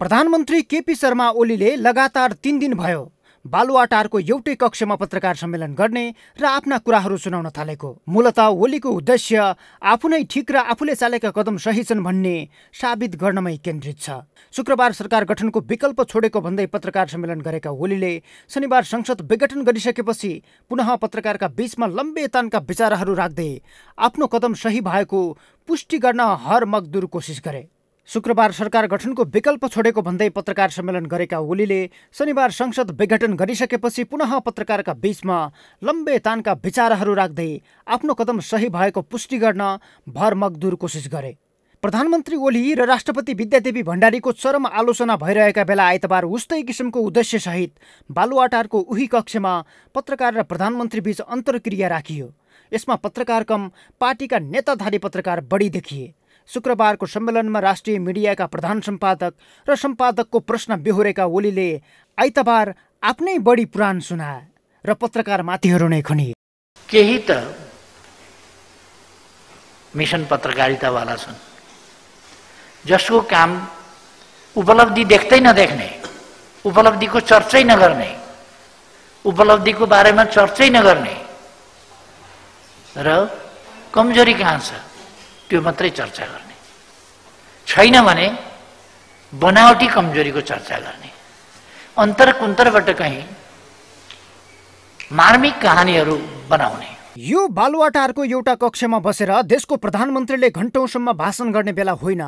प्रधानमन्त्री केपी शर्मा ओलीले लगातार तिन दिन भयो बालुवाटारको एउटै कक्षमा पत्रकार सम्मेलन गर्ने र आफ्ना कुराहरू सुनाउन थालेको मूलत ओलीको उद्देश्य आफू नै ठिक र आफूले चालेका कदम सही छन् भन्ने साबित गर्नमै केन्द्रित छ शुक्रबार सरकार गठनको विकल्प छोडेको भन्दै पत्रकार सम्मेलन गरेका ओलीले शनिबार संसद विघटन गरिसकेपछि पुनः पत्रकारका बीचमा लम्बे तानका विचारहरू राख्दै आफ्नो कदम सही भएको पुष्टि गर्न हर मकदुर कोसिस गरे शुक्रबार सरकार गठनको विकल्प छोडेको भन्दै पत्रकार सम्मेलन गरेका ओलीले शनिबार संसद विघटन गरिसकेपछि पुनः पत्रकारका बीचमा लम्बे तानका विचारहरू राख्दै आफ्नो कदम सही भएको पुष्टि गर्न भरमकदुर कोसिस गरे प्रधानमन्त्री ओली र राष्ट्रपति विद्यादेवी भण्डारीको चरम आलोचना भइरहेका बेला आइतबार उस्तै किसिमको उद्देश्यसहित बालुवाटारको उही कक्षमा पत्रकार र प्रधानमन्त्रीबीच अन्तर्क्रिया राखियो यसमा पत्रकार कम पार्टीका नेताधारी पत्रकार बढी देखिए शुक्रबारको सम्मेलनमा राष्ट्रिय मिडियाका प्रधान सम्पादक र सम्पादकको प्रश्न बेहोरेका ओलीले आइतबार आफ्नै बढी पुराण सुना र पत्रकार माथिहरू नै खनिए केही त मिसन पत्रकारितावाला छन् जसको काम उपलब्धि देख्दै नदेख्ने उपलब्धिको चर्चै नगर्ने उपलब्धिको बारेमा चर्चै नगर्ने र कमजोरी कहाँ छ त्यो मात्रै चर्चा गर्ने छैन भने बनावटी कमजोरीको चर्चा गर्ने अन्तर कुन्तरबाट कहीँ मार्मिक कहानीहरू बनाउने यो बालुवाटारको एउटा कक्षमा बसेर देशको प्रधानमन्त्रीले घन्टौँसम्म भाषण गर्ने बेला होइन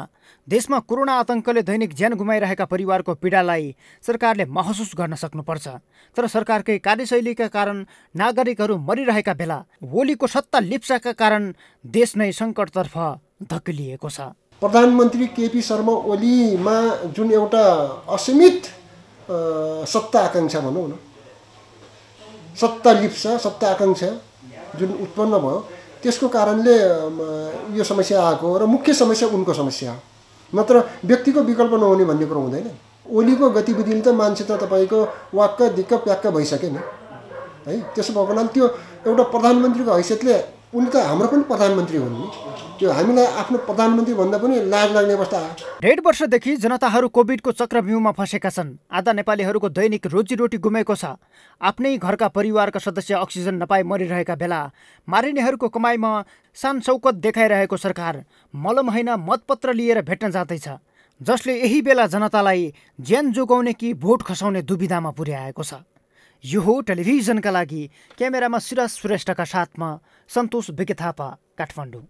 देशमा कोरोना आतंकले दैनिक ज्यान गुमाइरहेका परिवारको पीडालाई सरकारले महसुस गर्न सक्नुपर्छ तर सरकारकै कार्यशैलीका कारण नागरिकहरू मरिरहेका बेला ओलीको सत्ता लिप्साका कारण देश नै सङ्कटतर्फ धकिलिएको छ प्रधानमन्त्री केपी शर्मा ओलीमा जुन एउटा असीमित सत्ता आकाङ्क्षा भनौँ न सत्ता लिप्सा सत्ता आकाङ्क्षा जुन उत्पन्न भयो त्यसको कारणले यो समस्या आएको र मुख्य समस्या उनको समस्या हो नत्र व्यक्तिको विकल्प नहुने भन्ने कुरो हुँदैन ओलीको गतिविधिले त मान्छे त तपाईँको वाक्क दिक्क प्याक्क भइसक्यो नि है त्यसो भएको हुनाले त्यो एउटा प्रधानमन्त्रीको हैसियतले त हाम्रो पनि प्रधानमन्त्री हुन् त्यो हामीलाई आफ्नो प्रधानमन्त्री भन्दा पनि लाज लाग्ने अवस्था डेढ वर्षदेखि जनताहरू कोभिडको चक्रव्यूहमा फँसेका छन् आधा नेपालीहरूको दैनिक रोजीरोटी गुमेको छ आफ्नै घरका परिवारका सदस्य अक्सिजन नपाई मरिरहेका बेला मारिनेहरूको कमाइमा सान सौकत देखाइरहेको सरकार मलम होइन मतपत्र लिएर भेट्न जाँदैछ जसले यही बेला जनतालाई ज्यान जोगाउने कि भोट खसाउने दुविधामा पुर्याएको छ यो हो टेलिभिजनका लागि क्यामेरामा सिराज श्रेष्ठका साथमा सन्तोष विके थापा काठमाडौँ